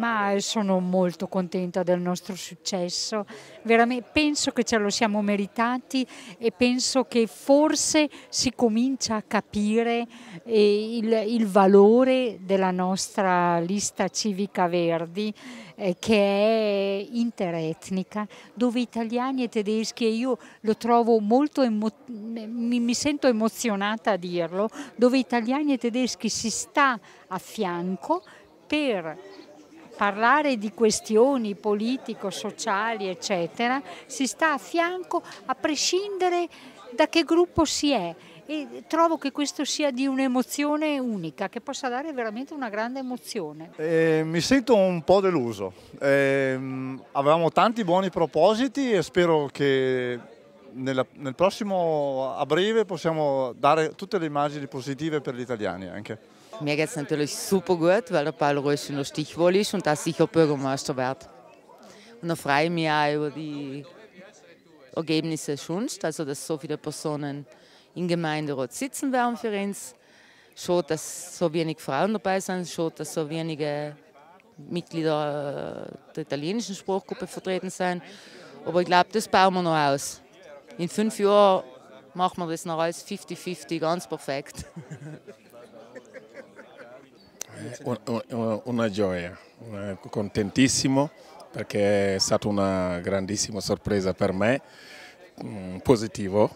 ma sono molto contenta del nostro successo. Veramente, penso che ce lo siamo meritati e penso che forse si comincia a capire eh, il, il, valore della nostra lista civica verdi eh, che è interetnica, dove italiani e tedeschi, e io lo trovo molto, mi, mi sento emozionata a dirlo, dove italiani e tedeschi si sta a fianco per parlare di questioni politico-sociali, eccetera, si sta a fianco a prescindere da che gruppo si è e trovo che questo sia di un'emozione unica, che possa dare veramente una grande emozione. Eh, mi sento un po' deluso, eh, avevamo tanti buoni propositi e spero che nella, nel prossimo, a breve possiamo dare tutte le immagini positive per gli italiani anche. Mir geht es natürlich super gut, weil der Paul Rösch in Stichwahl ist und dass ich auch Bürgermeister werde. Und da freue ich mich auch über die Ergebnisse schon, also dass so viele Personen im Gemeinderat sitzen werden für uns. Schon, dass so wenig Frauen dabei sind, schon, dass so wenige Mitglieder der italienischen Sprachgruppe vertreten sind. Aber ich glaube, das bauen wir noch aus. in fünf Jahren machen wir das noch alles 50-50, ganz perfekt. Eh, una gioia, contentissimo perché è stata una grandissima sorpresa per me, mm, positivo,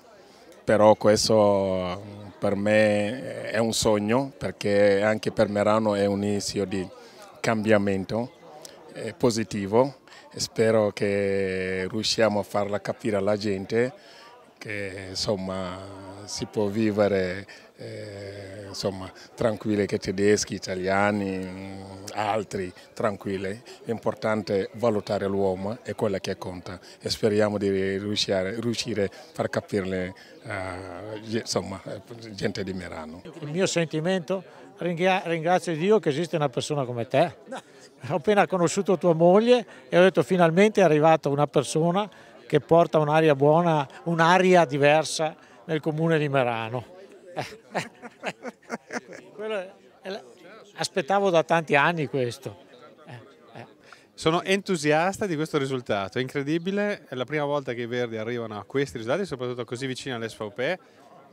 però questo mm, per me è un sogno perché anche per Merano è un inizio di cambiamento positivo spero che riusciamo a farla capire alla gente che insomma, si può vivere eh, tranquilli che tedeschi, italiani, altri tranquilli. L'importante è valutare l'uomo, è quella che conta e speriamo di riuscire, riuscire a far capirle eh, gente di Merano. Il mio sentimento, ringrazio Dio che esiste una persona come te ho appena conosciuto tua moglie e ho detto finalmente è arrivata una persona che porta un'aria buona, un'aria diversa nel comune di Merano. aspettavo da tanti anni questo. Eh, eh. Sono entusiasta di questo risultato, è incredibile, è la prima volta che i Verdi arrivano a questi risultati, soprattutto così vicini alle all'SVP,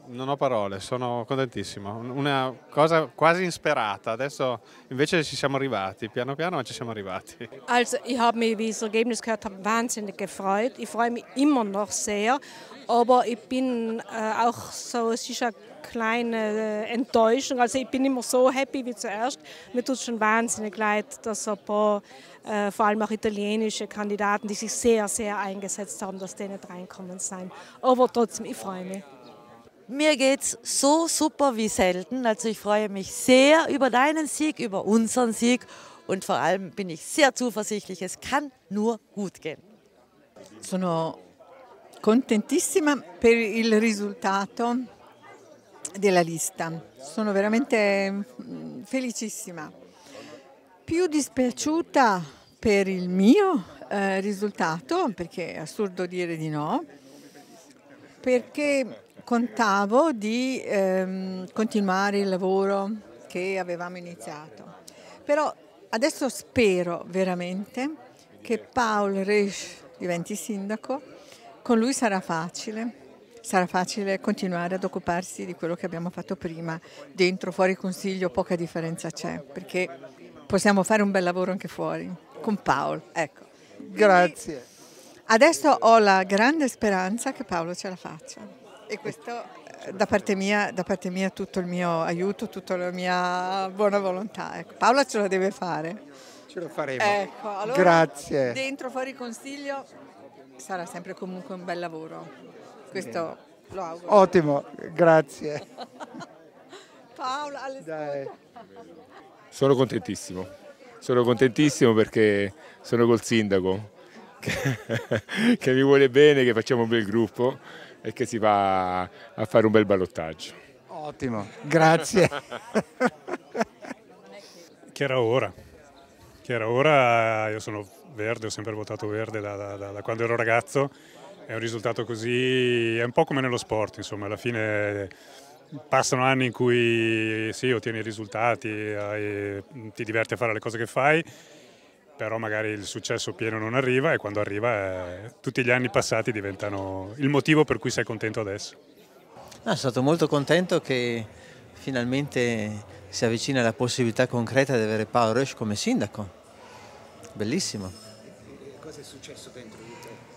non ho parole, sono contentissimo. Una cosa quasi insperata. Adesso invece ci siamo arrivati, piano piano, ma ci siamo arrivati. Also, ich habe mich, wie ich das Ergebnis gehört habe, wahnsinnig gefreut. Ich freue mich immer noch sehr, aber ich bin äh, auch so, es ist eine kleine äh, Enttäuschung. Also, ich bin immer so happy wie zuerst. Mir tut es schon wahnsinnig leid, dass ein paar, äh, vor allem auch italienische Kandidaten, die sich sehr, sehr eingesetzt haben, dass die nicht reinkommen sein. Aber trotzdem, ich freue mich. Mir geht's so super wie selten. Also ich freue mich sehr über deinen Sieg, über unseren Sieg und vor allem bin ich sehr zuversichtlich. Es kann nur gut gehen. Sono contentissima per il risultato della lista. Sono veramente mm, felicissima. Più dispiaciuta per il mio eh, risultato, perché è assurdo dire di no, perché contavo di ehm, continuare il lavoro che avevamo iniziato. Però adesso spero veramente che Paul Resch diventi sindaco, con lui sarà facile, sarà facile continuare ad occuparsi di quello che abbiamo fatto prima, dentro, fuori consiglio, poca differenza c'è, perché possiamo fare un bel lavoro anche fuori, con Paolo. Ecco. Grazie. Quindi adesso ho la grande speranza che Paolo ce la faccia e questo eh, da parte, mia, da parte mia tutto il mio aiuto, tutta la mia buona volontà. Ecco, Paola ce la deve fare. Ce la faremo. Ecco, allora, Grazie. Dentro, fuori consiglio, sarà sempre comunque un bel lavoro. Questo Bene. lo auguro. Ottimo, grazie. Paola, all'estate. Sono contentissimo, sono contentissimo perché sono col sindaco che, che mi vuole bene, che facciamo un bel gruppo e che si va a fare un bel ballottaggio. Ottimo, grazie. che era ora, che era ora, io sono verde, ho sempre votato verde da, da, da, da quando ero ragazzo, è un risultato così, è un po' come nello sport, insomma, alla fine passano anni in cui sì, ottieni risultati, hai, ti diverti a fare le cose che fai però magari il successo pieno non arriva e quando arriva eh, tutti gli anni passati diventano il motivo per cui sei contento adesso. No, sono stato molto contento che finalmente si avvicina la possibilità concreta di avere Paolo Resch come sindaco. Bellissimo. cosa è successo dentro di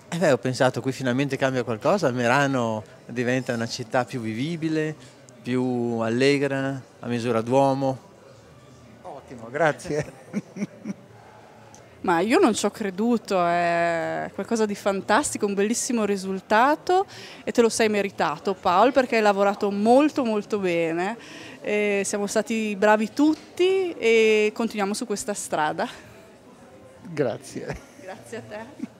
te? Eh beh, ho pensato qui finalmente cambia qualcosa, Merano diventa una città più vivibile, più allegra, a misura d'uomo. Ottimo, grazie. ma io non ci ho creduto, è qualcosa di fantastico, un bellissimo risultato e te lo sei meritato Paolo perché hai lavorato molto molto bene, e siamo stati bravi tutti e continuiamo su questa strada. Grazie. Grazie a te.